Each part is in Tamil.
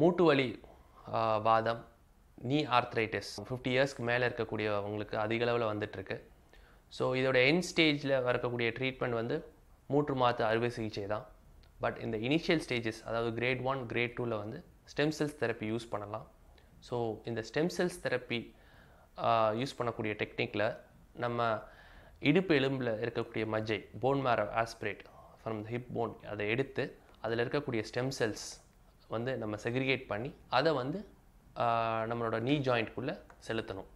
மூட்டு வலி வாதம் நீ ஆர்த்ரைட்டிஸ் ஃபிஃப்டி இயர்ஸ்க்கு மேலே இருக்கக்கூடியவங்களுக்கு அதிக அளவில் வந்துட்டுருக்கு ஸோ இதோட என் ஸ்டேஜில் வரக்கூடிய ட்ரீட்மெண்ட் வந்து மூற்று மாற்று அறுவை சிகிச்சை தான் பட் இந்த இனிஷியல் ஸ்டேஜஸ் அதாவது கிரேட் ஒன் கிரேட் டூவில் வந்து ஸ்டெம் செல்ஸ் தெரப்பி யூஸ் பண்ணலாம் ஸோ இந்த ஸ்டெம் செல்ஸ் தெரப்பி யூஸ் பண்ணக்கூடிய டெக்னிக்கில் நம்ம இடுப்பு எலும்பில் இருக்கக்கூடிய மஜ்ஜை bone marrow aspirate from hip bone அதை எடுத்து அதில் இருக்கக்கூடிய ஸ்டெம் செல்ஸ் வந்து நம்ம செக்ரிகேட் பண்ணி அதை வந்து நம்மளோட நீ ஜாயிண்ட்குள்ளே செலுத்தணும்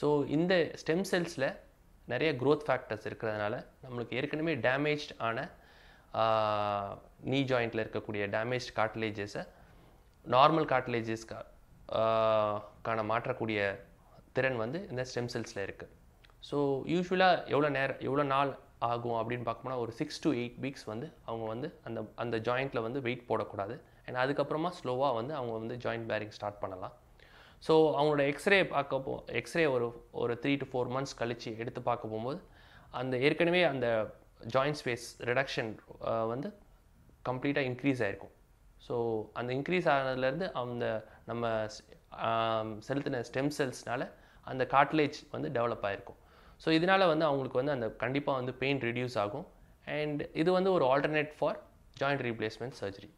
ஸோ இந்த ஸ்டெம் செல்ஸில் நிறைய க்ரோத் ஃபேக்டர்ஸ் இருக்கிறதுனால நம்மளுக்கு ஏற்கனவே டேமேஜ் ஆன நீ ஜாயிண்டில் இருக்கக்கூடிய டேமேஜ் கார்ட்லேஜஸை நார்மல் கார்ட்லேஜஸ்க்கு கான மாற்றக்கூடிய திறன் வந்து இந்த ஸ்டெம் செல்ஸில் இருக்குது ஸோ யூஸ்வலாக எவ்வளோ நேரம் எவ்வளோ நாள் ஆகும் அப்படின்னு பார்க்கும்போனா ஒரு சிக்ஸ் டு எயிட் வீக்ஸ் வந்து அவங்க வந்து அந்த அந்த ஜாயிண்ட்டில் வந்து வெயிட் போடக்கூடாது அண்ட் அதுக்கப்புறமா ஸ்லோவாக வந்து அவங்க வந்து ஜாயிண்ட் பேரிங் ஸ்டார்ட் பண்ணலாம் ஸோ அவங்களோட எக்ஸ்ரே பார்க்க போ எக்ஸ்ரே ஒரு ஒரு த்ரீ டு ஃபோர் மந்த்ஸ் கழித்து எடுத்து பார்க்க போகும்போது அந்த ஏற்கனவே அந்த ஜாயிண்ட் ஸ்பேஸ் ரிடக்ஷன் வந்து கம்ப்ளீட்டாக இன்க்ரீஸ் ஆகிருக்கும் ஸோ அந்த இன்க்ரீஸ் ஆனதுலேருந்து அந்த நம்ம செலுத்தின ஸ்டெம் செல்ஸ்னால் அந்த காட்லேஜ் வந்து டெவலப் ஆகிருக்கும் ஸோ இதனால் வந்து அவங்களுக்கு வந்து அந்த கண்டிப்பாக வந்து பெயின் ரிடியூஸ் ஆகும் அண்ட் இது வந்து ஒரு alternate for joint replacement surgery